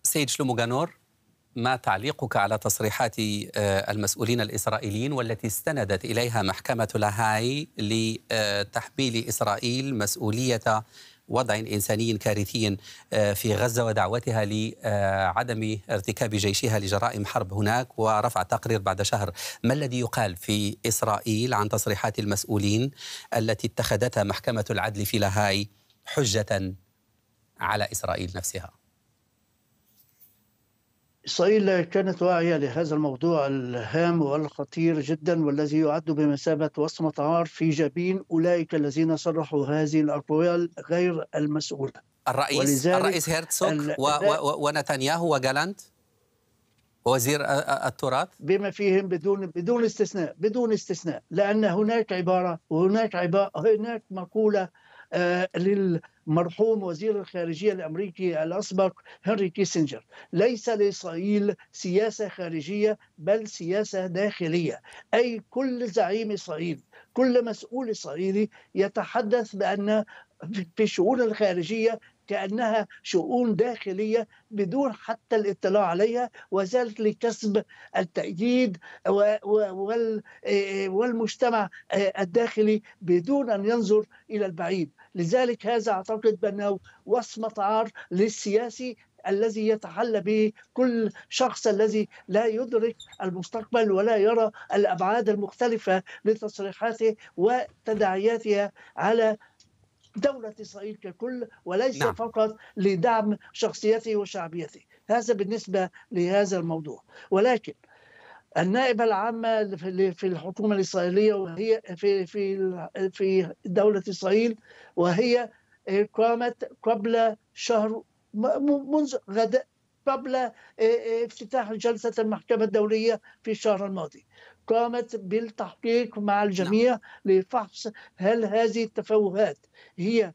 سيد شلومو جانور ما تعليقك على تصريحات آه، المسؤولين الإسرائيليين والتي استندت إليها محكمة لاهاي لتحميل إسرائيل مسؤولية وضع إنساني كارثي آه، في غزة ودعوتها لعدم ارتكاب جيشها لجرائم حرب هناك ورفع تقرير بعد شهر ما الذي يقال في إسرائيل عن تصريحات المسؤولين التي اتخذتها محكمة العدل في لاهاي حجة على إسرائيل نفسها إسرائيل كانت واعية لهذا الموضوع الهام والخطير جدا والذي يعد بمثابة وصمة عار في جبين أولئك الذين صرحوا هذه الأقوال غير المسؤولة الرئيس الرئيس هيرتسوك ونتنياهو وجالانت وزير التراث بما فيهم بدون بدون استثناء بدون استثناء لأن هناك عبارة وهناك عبارة هناك مقولة آه لل مرحوم وزير الخارجية الأمريكي الأسبق هنري كيسنجر ليس لإسرائيل سياسة خارجية بل سياسة داخلية أي كل زعيم إسرائيل كل مسؤول إسرائيلي يتحدث بأن في الشؤون الخارجية كأنها شؤون داخلية بدون حتى الاطلاع عليها وذلك لكسب التأييد إيه، والمجتمع إيه، الداخلي بدون أن ينظر إلى البعيد لذلك هذا أعتقد بأنه وصمة عار للسياسي الذي يتحلى به كل شخص الذي لا يدرك المستقبل ولا يرى الابعاد المختلفه لتصريحاته وتداعياتها على دولة إسرائيل ككل وليس نعم. فقط لدعم شخصيته وشعبيته هذا بالنسبة لهذا الموضوع ولكن النائبه العامه في الحكومه الاسرائيليه وهي في في في دوله اسرائيل وهي قامت قبل شهر منذ غد قبل آه، آه، افتتاح جلسه المحكمه الدوليه في الشهر الماضي قامت بالتحقيق مع نعم. الجميع لفحص هل هذه التفوهات هي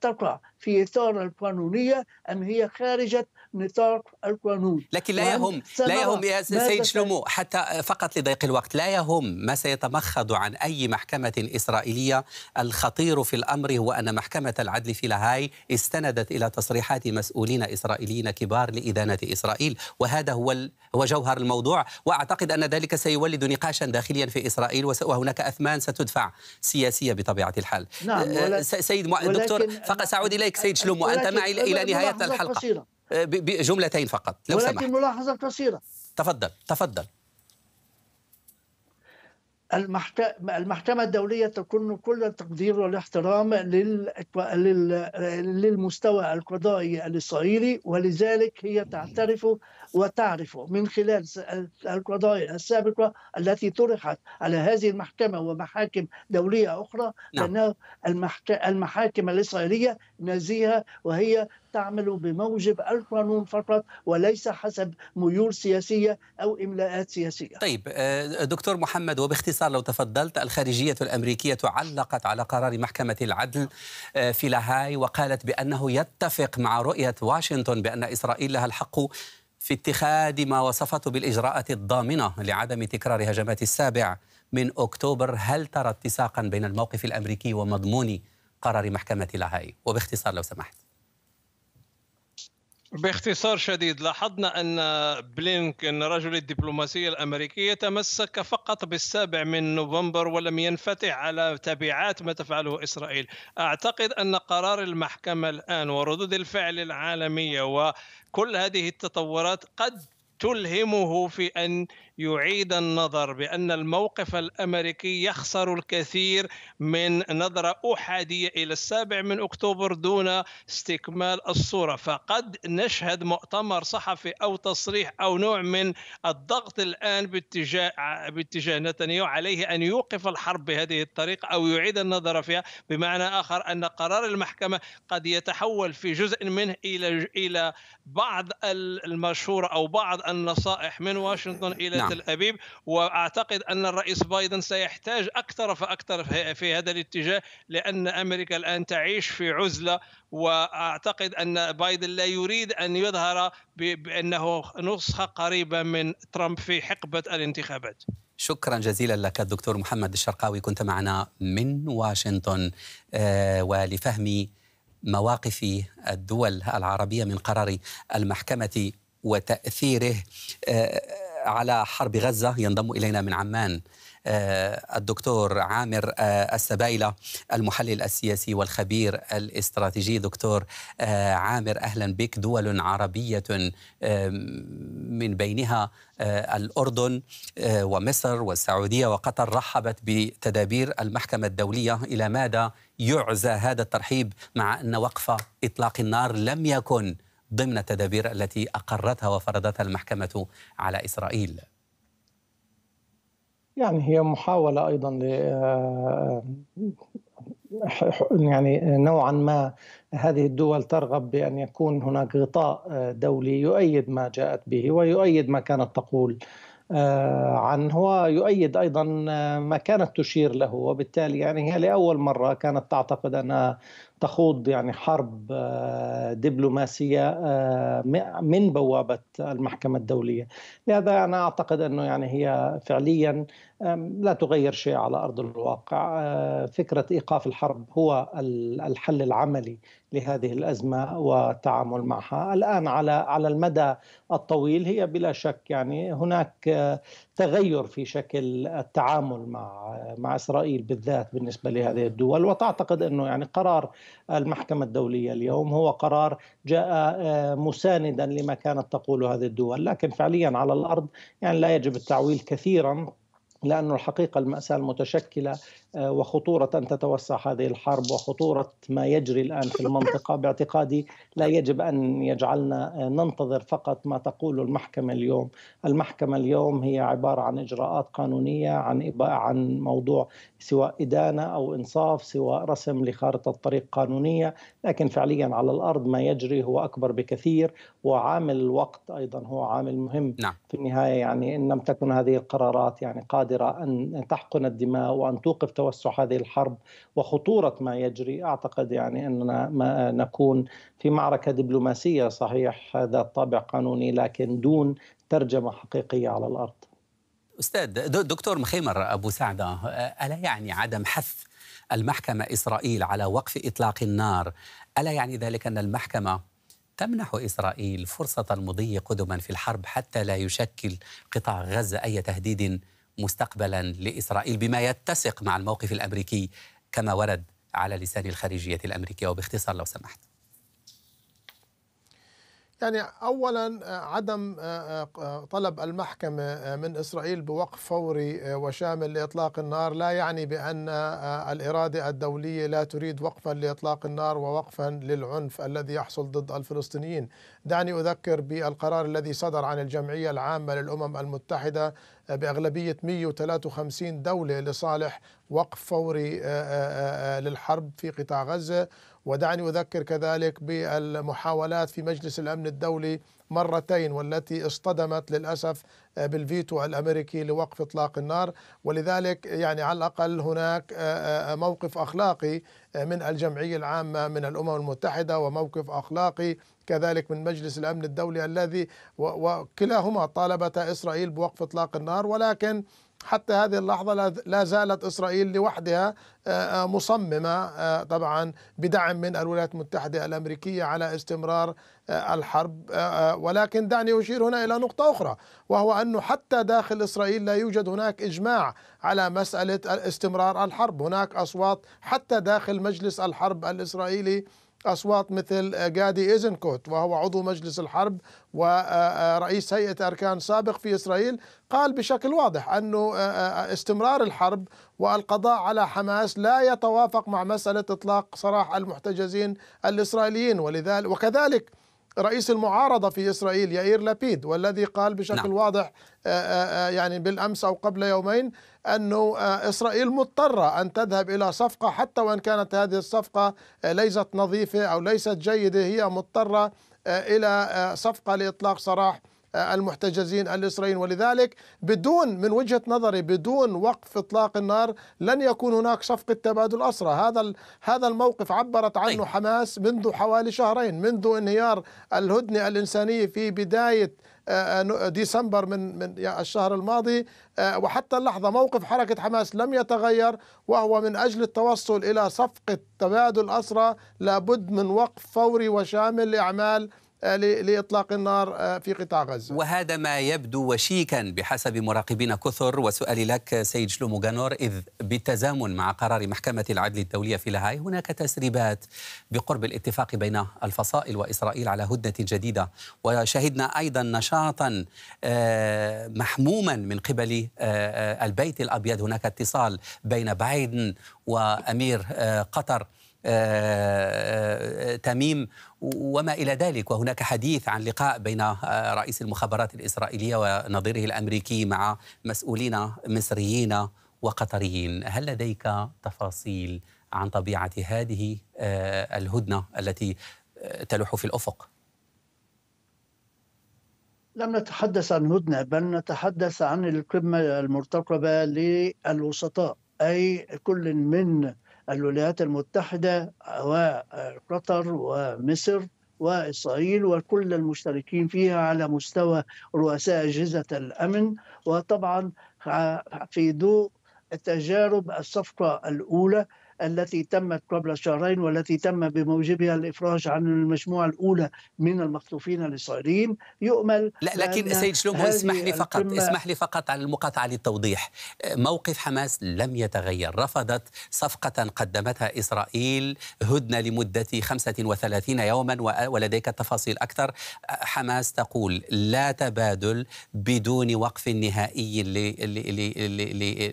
تقع في اطار القانونيه ام هي خارجه نطاق القانون لكن لا يهم لا يهم يا سيد شلومو حتى فقط لضيق الوقت لا يهم ما سيتمخض عن أي محكمة إسرائيلية الخطير في الأمر هو أن محكمة العدل في لاهاي استندت إلى تصريحات مسؤولين إسرائيليين كبار لإدانة إسرائيل وهذا هو هو جوهر الموضوع وأعتقد أن ذلك سيولد نقاشا داخليا في إسرائيل وهناك أثمان ستدفع سياسية بطبيعة الحال نعم سيد دكتور فقط سأعود إليك سيد شلومو أنت معي إلى نهاية الحلقة قصيرة. آه، بجملتين فقط لو ولكن سمحت. ملاحظة قصيرة تفضل تفضل المحكمة الدولية تكون كل التقدير والاحترام للمستوى القضائي الإسرائيلي ولذلك هي تعترف وتعرف من خلال القضايا السابقة التي طرحت على هذه المحكمة ومحاكم دولية أخرى نعم. أن المحاكم الإسرائيلية نزيهة وهي تعمل بموجب القانون فقط وليس حسب ميول سياسية أو إملاءات سياسية طيب آه، دكتور محمد وباختصار لو تفضلت الخارجية الأمريكية علقت على قرار محكمة العدل آه، في لاهاي وقالت بأنه يتفق مع رؤية واشنطن بأن إسرائيل لها الحق في اتخاذ ما وصفته بالإجراءات الضامنة لعدم تكرار هجمات السابع من أكتوبر هل ترى اتساقا بين الموقف الأمريكي ومضمون قرار محكمة لاهاي وباختصار لو سمحت باختصار شديد لاحظنا ان بلينكن رجل الدبلوماسيه الامريكيه تمسك فقط بالسابع من نوفمبر ولم ينفتح على تبعات ما تفعله اسرائيل اعتقد ان قرار المحكمه الان وردود الفعل العالميه وكل هذه التطورات قد تلهمه في ان يعيد النظر بأن الموقف الأمريكي يخسر الكثير من نظرة أحادية إلى السابع من أكتوبر دون استكمال الصورة فقد نشهد مؤتمر صحفي أو تصريح أو نوع من الضغط الآن باتجاه, باتجاه نتنياهو عليه أن يوقف الحرب بهذه الطريقة أو يعيد النظر فيها بمعنى آخر أن قرار المحكمة قد يتحول في جزء منه إلى إلى بعض المشورة أو بعض النصائح من واشنطن إلى نعم. نعم. تل ابيب واعتقد ان الرئيس بايدن سيحتاج اكثر فاكثر في هذا الاتجاه لان امريكا الان تعيش في عزله واعتقد ان بايدن لا يريد ان يظهر بانه نسخه قريبه من ترامب في حقبه الانتخابات. شكرا جزيلا لك الدكتور محمد الشرقاوي كنت معنا من واشنطن آه، ولفهم مواقف الدول العربيه من قرار المحكمه وتاثيره آه، على حرب غزة ينضم إلينا من عمان آه، الدكتور عامر آه، السبايلة المحلل السياسي والخبير الاستراتيجي دكتور آه، عامر أهلا بك دول عربية من بينها الأردن ومصر والسعودية وقطر رحبت بتدابير المحكمة الدولية إلى ماذا يعزى هذا الترحيب مع أن وقف إطلاق النار لم يكن ضمن التدابير التي اقرتها وفرضتها المحكمه على اسرائيل. يعني هي محاوله ايضا ل آه، يعني نوعا ما هذه الدول ترغب بان يكون هناك غطاء دولي يؤيد ما جاءت به ويؤيد ما كانت تقول آه، عنه ويؤيد ايضا آه، ما كانت تشير له وبالتالي يعني هي لاول مره كانت تعتقد انها تخوض يعني حرب آه، دبلوماسيه آه، من بوابه المحكمه الدوليه، لهذا انا اعتقد انه يعني هي فعليا لا تغير شيء على ارض الواقع، آه، فكره ايقاف الحرب هو الحل العملي لهذه الازمه والتعامل معها، الان على على المدى الطويل هي بلا شك يعني هناك تغير في شكل التعامل مع مع اسرائيل بالذات بالنسبه لهذه الدول وتعتقد انه يعني قرار المحكمة الدولية اليوم هو قرار جاء آه، مساندا لما كانت تقول هذه الدول لكن فعليا على الأرض يعني لا يجب التعويل كثيرا لأن الحقيقة المأساة المتشكلة آه، وخطورة أن تتوسع هذه الحرب وخطورة ما يجري الآن في المنطقة باعتقادي لا يجب أن يجعلنا آه، ننتظر فقط ما تقول المحكمة اليوم المحكمة اليوم هي عبارة عن إجراءات قانونية عن عن موضوع سواء إدانة أو إنصاف سواء رسم لخارطة طريق قانونية لكن فعليا على الأرض ما يجري هو أكبر بكثير وعامل الوقت أيضا هو عامل مهم نعم. في النهاية يعني إن لم تكن هذه القرارات يعني قادمة قادرة أن تحقن الدماء وأن توقف توسع هذه الحرب وخطورة ما يجري أعتقد يعني أننا ما نكون في معركة دبلوماسية صحيح ذات طابع قانوني لكن دون ترجمة حقيقية على الأرض أستاذ دكتور مخيمر أبو سعدة ألا يعني عدم حث المحكمة إسرائيل على وقف إطلاق النار ألا يعني ذلك أن المحكمة تمنح إسرائيل فرصة المضي قدما في الحرب حتى لا يشكل قطاع غزة أي تهديد مستقبلا لاسرائيل بما يتسق مع الموقف الامريكي كما ورد على لسان الخارجيه الامريكيه وباختصار لو سمحت. يعني اولا آه، عدم آه، آه، طلب المحكمه من اسرائيل بوقف فوري وشامل لاطلاق النار لا يعني بان الاراده الدوليه لا تريد وقفا لاطلاق النار ووقفا للعنف الذي يحصل ضد الفلسطينيين. دعني اذكر بالقرار الذي صدر عن الجمعيه العامه للامم المتحده باغلبيه 153 دوله لصالح وقف فوري للحرب في قطاع غزه ودعني أذكر كذلك بالمحاولات في مجلس الأمن الدولي مرتين والتي اصطدمت للأسف بالفيتو الأمريكي لوقف إطلاق النار ولذلك يعني على الأقل هناك موقف أخلاقي من الجمعية العامة من الأمم المتحدة وموقف أخلاقي كذلك من مجلس الأمن الدولي الذي وكلاهما طالبتا إسرائيل بوقف إطلاق النار ولكن حتى هذه اللحظة لا زالت إسرائيل لوحدها آه، آه، مصممة آه، طبعا بدعم من الولايات المتحدة الأمريكية على استمرار الحرب ولكن دعني أشير هنا إلى نقطة أخرى وهو أنه حتى داخل إسرائيل لا يوجد هناك إجماع على مسألة استمرار الحرب هناك أصوات حتى داخل مجلس الحرب الإسرائيلي أصوات مثل آه، جادي إيزنكوت وهو عضو مجلس الحرب ورئيس آه، آه، هيئة أركان سابق في إسرائيل قال بشكل واضح أنه استمرار الحرب والقضاء على حماس لا يتوافق مع مسألة إطلاق سراح المحتجزين الإسرائيليين ولذلك وكذلك رئيس المعارضه في اسرائيل يائير لابيد والذي قال بشكل نعم. واضح آه، آه، آه، يعني بالامس او قبل يومين انه اسرائيل مضطره ان تذهب الى صفقه حتى وان كانت هذه الصفقه ليست نظيفه او ليست جيده هي مضطره الى صفقه لاطلاق سراح آه، المحتجزين الإسرائيليين ولذلك بدون من وجهة نظري بدون وقف إطلاق النار لن يكون هناك صفقة تبادل أسرى هذا هذا الموقف عبرت عنه طيب. حماس منذ حوالي شهرين منذ انهيار الهدنة الإنسانية في بداية آه، آه، ديسمبر من من الشهر الماضي وحتى اللحظه موقف حركه حماس لم يتغير وهو من اجل التوصل الى صفقه تبادل اسرى لابد من وقف فوري وشامل لاعمال آه، لإطلاق النار آه، في قطاع غزة وهذا ما يبدو وشيكا بحسب مراقبين كثر وسؤالي لك سيد شلومو غانور إذ بالتزامن مع قرار محكمة العدل الدولية في لاهاي هناك تسريبات بقرب الاتفاق بين الفصائل وإسرائيل على هدنة جديدة وشهدنا أيضا نشاطا آه، محموما من قبل البيت الأبيض هناك اتصال بين بايدن وأمير قطر آه، آه، تميم وما إلى ذلك وهناك حديث عن لقاء بين آه، رئيس المخابرات الإسرائيلية ونظيره الأمريكي مع مسؤولين مصريين وقطريين هل لديك تفاصيل عن طبيعة هذه الهدنة التي تلوح في الأفق؟ لم نتحدث عن هدنة بل نتحدث عن القمة المرتقبة للوسطاء أي كل من الولايات المتحدة وقطر ومصر وإسرائيل وكل المشتركين فيها على مستوى رؤساء أجهزة الأمن وطبعا في ضوء تجارب الصفقة الأولى التي تمت قبل شهرين والتي تم بموجبها الافراج عن المجموعه الاولى من المخطوفين الاسرائيليين يؤمل لا لكن سيد شلومو اسمح لي فقط اسمح لي فقط على المقاطعه للتوضيح موقف حماس لم يتغير رفضت صفقه قدمتها اسرائيل هدنه لمده 35 يوما ولديك تفاصيل اكثر حماس تقول لا تبادل بدون وقف نهائي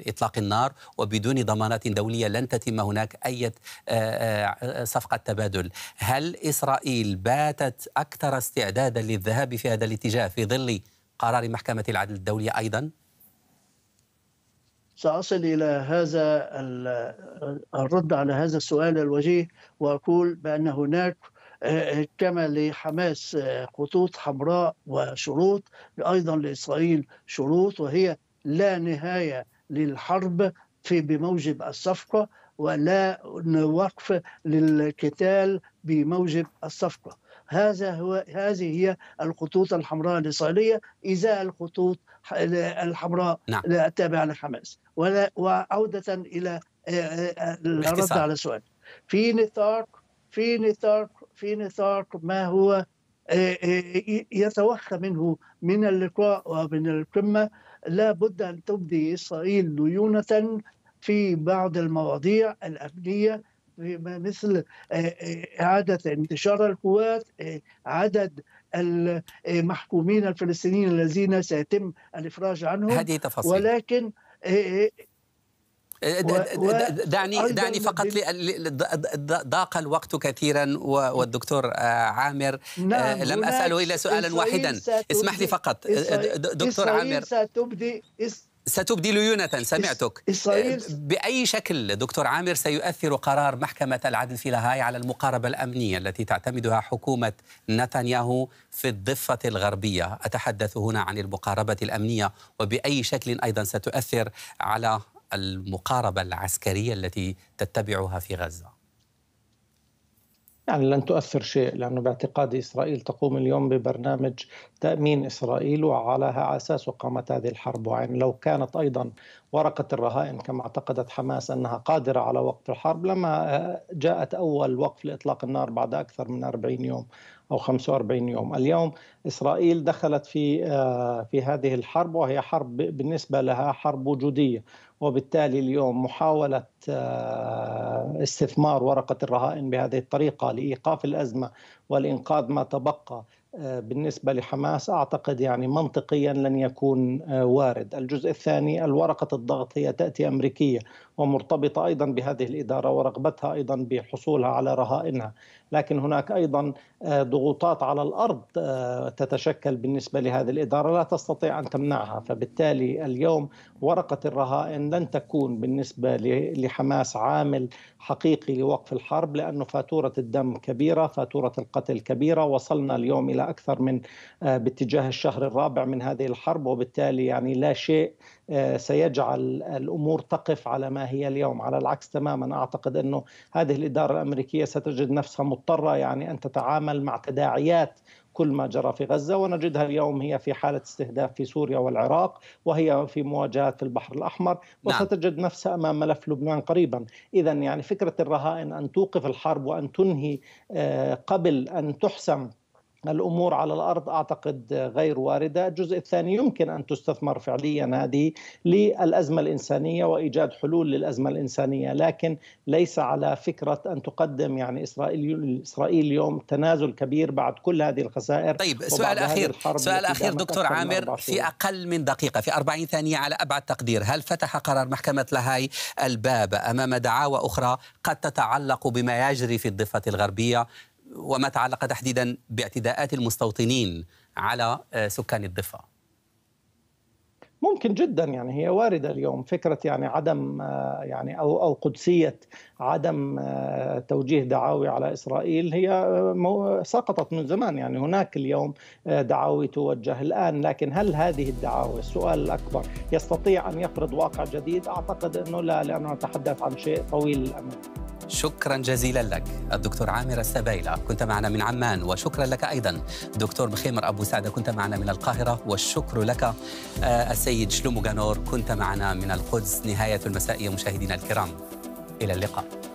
لاطلاق النار وبدون ضمانات دوليه لن تتم هناك هناك أي آه، آه، صفقة تبادل هل إسرائيل باتت أكثر استعدادا للذهاب في هذا الاتجاه في ظل قرار محكمة العدل الدولية أيضا؟ سأصل إلى هذا الرد على هذا السؤال الوجيه وأقول بأن هناك آه، كما لحماس خطوط حمراء وشروط أيضا لإسرائيل شروط وهي لا نهاية للحرب في بموجب الصفقة ولا وقف للقتال بموجب الصفقه هذا هو هذه هي الخطوط الحمراء الإسرائيلية إزاء الخطوط الحمراء نعم. التابعة لحماس ولا وعودة إلى آه، آه، الرد على السؤال في نطاق في نطاق في نطاق ما هو آه، يتوخى منه من اللقاء ومن القمة لا بد أن تبدي إسرائيل ليونة في بعض المواضيع الأمنية مثل إعادة آه، انتشار القوات آه، عدد المحكومين آه، الفلسطينيين الذين سيتم الإفراج عنهم هذه تفاصيل ولكن دعني دعني فقط ضاق الوقت كثيرا والدكتور عامر نعم لم اساله الا سؤالا واحدا اسمح لي فقط دكتور عامر ستبدي ستبدل يوناثان سمعتك إسرائيل آه، بأي شكل دكتور عامر سيؤثر قرار محكمة العدل في لاهاي على المقاربة الأمنية التي تعتمدها حكومة نتنياهو في الضفة الغربية أتحدث هنا عن المقاربة الأمنية وبأي شكل أيضا ستؤثر على المقاربة العسكرية التي تتبعها في غزة يعني لن تؤثر شيء لأنه باعتقادي إسرائيل تقوم اليوم ببرنامج تأمين إسرائيل وعلى أساسه قامت هذه الحرب وعين لو كانت أيضا ورقة الرهائن كما اعتقدت حماس أنها قادرة على وقف الحرب لما جاءت أول وقف لإطلاق النار بعد أكثر من 40 يوم او 45 يوم، اليوم اسرائيل دخلت في آه، في هذه الحرب وهي حرب بالنسبه لها حرب وجوديه، وبالتالي اليوم محاوله آه، استثمار ورقه الرهائن بهذه الطريقه لايقاف الازمه والانقاذ ما تبقى آه، بالنسبة لحماس أعتقد يعني منطقيا لن يكون وارد الجزء الثاني الورقة الضغط هي تأتي أمريكية ومرتبطة أيضا بهذه الإدارة ورغبتها أيضا بحصولها على رهائنها لكن هناك أيضا آه، ضغوطات على الأرض آه، تتشكل بالنسبة لهذه الإدارة لا تستطيع أن تمنعها فبالتالي اليوم ورقة الرهائن لن تكون بالنسبة لحماس عامل حقيقي لوقف الحرب لأن فاتورة الدم كبيرة فاتورة القتل كبيرة وصلنا اليوم إلى أكثر من آه، باتجاه الشهر الرابع من هذه الحرب وبالتالي يعني لا شيء آه، سيجعل الامور تقف على ما هي اليوم على العكس تماما اعتقد انه هذه الاداره الامريكيه ستجد نفسها مضطره يعني ان تتعامل مع تداعيات كل ما جرى في غزه ونجدها اليوم هي في حاله استهداف في سوريا والعراق وهي في مواجهه في البحر الاحمر نعم. وستجد نفسها امام ملف لبنان قريبا، اذا يعني فكره الرهائن ان توقف الحرب وان تنهي آه، قبل ان تحسم الامور على الارض اعتقد غير وارده، الجزء الثاني يمكن ان تستثمر فعليا هذه للازمه الانسانيه وايجاد حلول للازمه الانسانيه، لكن ليس على فكره ان تقدم يعني اسرائيل اسرائيل اليوم تنازل كبير بعد كل هذه الخسائر طيب سؤال اخير سؤال اخير دكتور عامر في اقل من دقيقه في 40 ثانيه على ابعد تقدير، هل فتح قرار محكمه لهاي الباب امام دعاوى اخرى قد تتعلق بما يجري في الضفه الغربيه وما تعلق تحديدا باعتداءات المستوطنين على آه، سكان الضفه ممكن جدا يعني هي وارده اليوم فكره يعني عدم آه، يعني او او قدسيه عدم آه، توجيه دعاوي على اسرائيل هي سقطت من زمان يعني هناك اليوم دعاوي توجه الان لكن هل هذه الدعاوي السؤال الاكبر يستطيع ان يفرض واقع جديد اعتقد انه لا لانه نتحدث عن شيء طويل الامد شكرا جزيلا لك الدكتور عامر السبايلة كنت معنا من عمان وشكرا لك أيضا دكتور بخيمر أبو سعدة كنت معنا من القاهرة والشكر لك آه، السيد شلومو جانور كنت معنا من القدس نهاية المسائية مشاهدينا الكرام إلى اللقاء